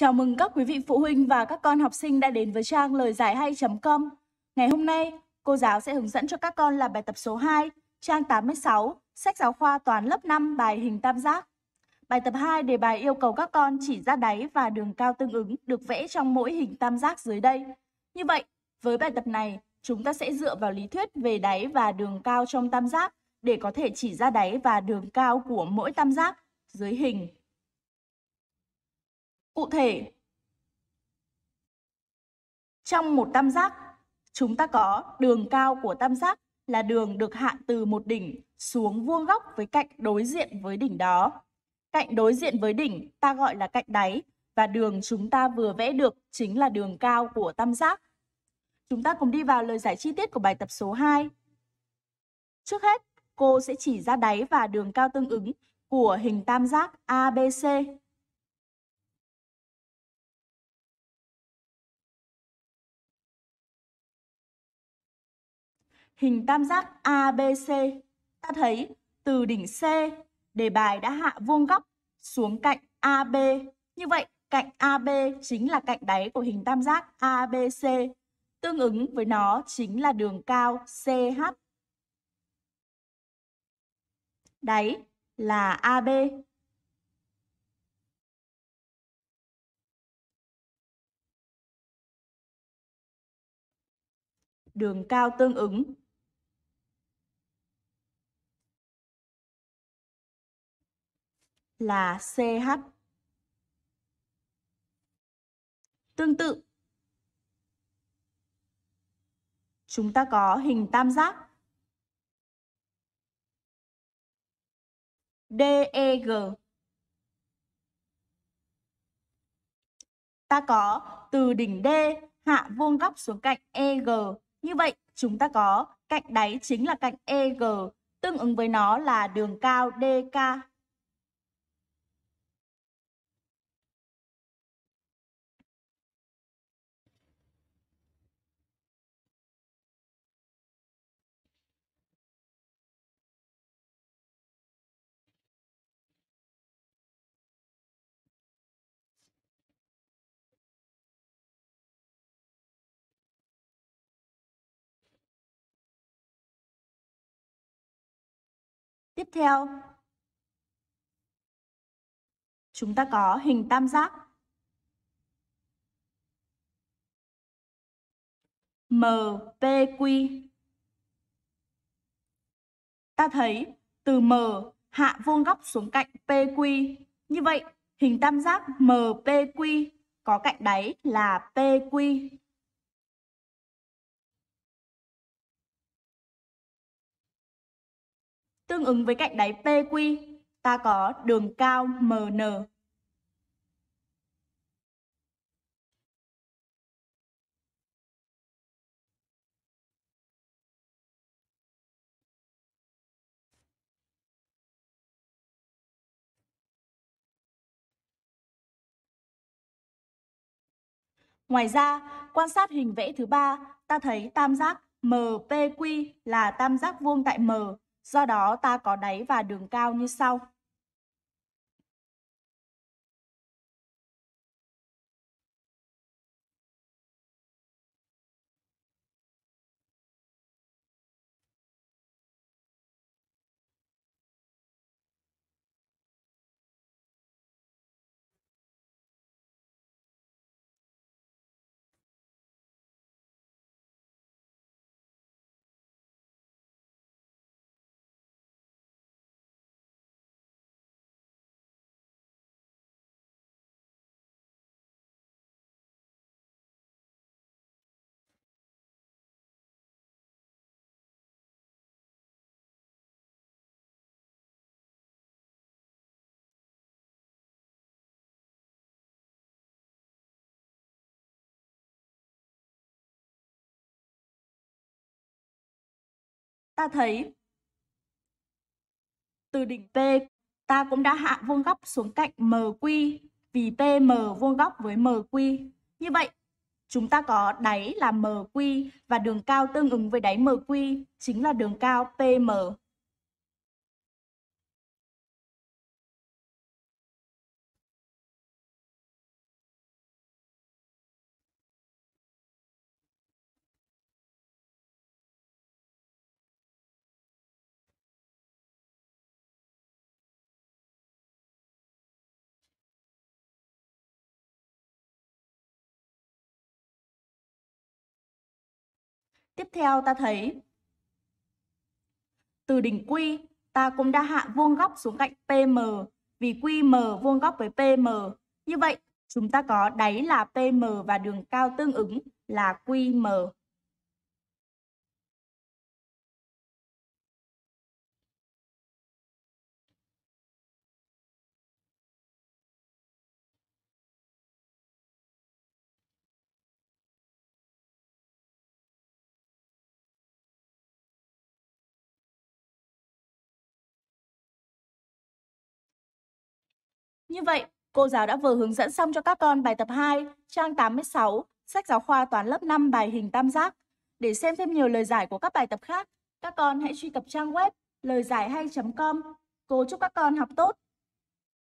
Chào mừng các quý vị phụ huynh và các con học sinh đã đến với trang lời giải hay.com. Ngày hôm nay, cô giáo sẽ hướng dẫn cho các con làm bài tập số 2, trang 86, sách giáo khoa toán lớp 5 bài hình tam giác. Bài tập 2 đề bài yêu cầu các con chỉ ra đáy và đường cao tương ứng được vẽ trong mỗi hình tam giác dưới đây. Như vậy, với bài tập này, chúng ta sẽ dựa vào lý thuyết về đáy và đường cao trong tam giác để có thể chỉ ra đáy và đường cao của mỗi tam giác dưới hình Cụ thể, trong một tam giác, chúng ta có đường cao của tam giác là đường được hạ từ một đỉnh xuống vuông góc với cạnh đối diện với đỉnh đó. Cạnh đối diện với đỉnh ta gọi là cạnh đáy và đường chúng ta vừa vẽ được chính là đường cao của tam giác. Chúng ta cùng đi vào lời giải chi tiết của bài tập số 2. Trước hết, cô sẽ chỉ ra đáy và đường cao tương ứng của hình tam giác ABC hình tam giác ABC, ta thấy từ đỉnh C, đề bài đã hạ vuông góc xuống cạnh AB. Như vậy, cạnh AB chính là cạnh đáy của hình tam giác ABC. Tương ứng với nó chính là đường cao CH. Đáy là AB. Đường cao tương ứng là CH. Tương tự, chúng ta có hình tam giác DEG. Ta có từ đỉnh D hạ vuông góc xuống cạnh EG. Như vậy, chúng ta có cạnh đáy chính là cạnh EG, tương ứng với nó là đường cao DK. Tiếp theo, chúng ta có hình tam giác MPQ. Ta thấy từ M hạ vuông góc xuống cạnh PQ. Như vậy, hình tam giác MPQ có cạnh đáy là PQ. Tương ứng với cạnh đáy PQ, ta có đường cao MN. Ngoài ra, quan sát hình vẽ thứ ba, ta thấy tam giác MPQ là tam giác vuông tại M Do đó ta có đáy và đường cao như sau. ta thấy từ đỉnh P ta cũng đã hạ vuông góc xuống cạnh MQ vì PM vuông góc với MQ. Như vậy, chúng ta có đáy là MQ và đường cao tương ứng với đáy MQ chính là đường cao PM. Tiếp theo ta thấy từ đỉnh Q, ta cũng đã hạ vuông góc xuống cạnh PM vì QM vuông góc với PM. Như vậy, chúng ta có đáy là PM và đường cao tương ứng là QM. Như vậy, cô giáo đã vừa hướng dẫn xong cho các con bài tập 2, trang 86, sách giáo khoa toán lớp 5 bài hình tam giác. Để xem thêm nhiều lời giải của các bài tập khác, các con hãy truy cập trang web lời giải hay.com. Cô chúc các con học tốt.